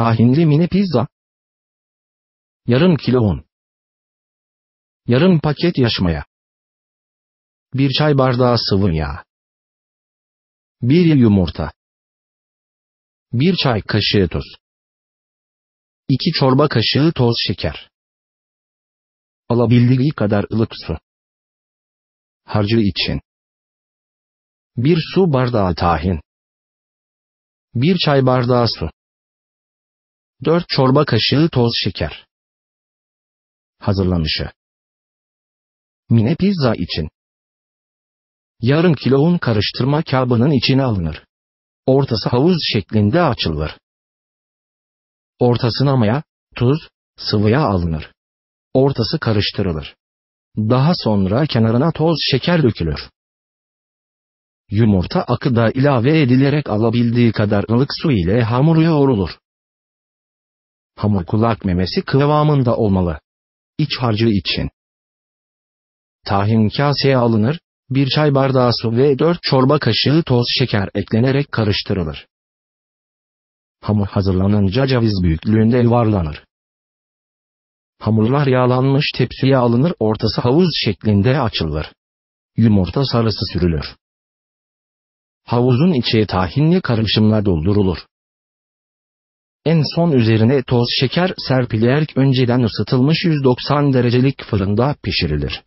Tahinli mini pizza. Yarım kilo un. Yarım paket yaşmaya. Bir çay bardağı sıvı yağ. Bir yumurta. Bir çay kaşığı tuz. İki çorba kaşığı toz şeker. Alabildiği kadar ılık su. Harcı için. Bir su bardağı tahin. Bir çay bardağı su. 4 çorba kaşığı toz şeker. Hazırlanışı Mine pizza için Yarım kilo un karıştırma kabının içine alınır. Ortası havuz şeklinde açılır. Ortasına maya, tuz, sıvı yağ alınır. Ortası karıştırılır. Daha sonra kenarına toz şeker dökülür. Yumurta akı da ilave edilerek alabildiği kadar ılık su ile hamur yoğrulur hamur kulak memesi kıvamında olmalı. İç harcı için. Tahin kaseye alınır, bir çay bardağı su ve 4 çorba kaşığı toz şeker eklenerek karıştırılır. Hamur hazırlanınca ceviz büyüklüğünde yuvarlanır. Hamurlar yağlanmış tepsiye alınır ortası havuz şeklinde açılır. Yumurta sarısı sürülür. Havuzun içi tahinli karışımlar doldurulur. En son üzerine toz şeker serpilerek önceden ısıtılmış 190 derecelik fırında pişirilir.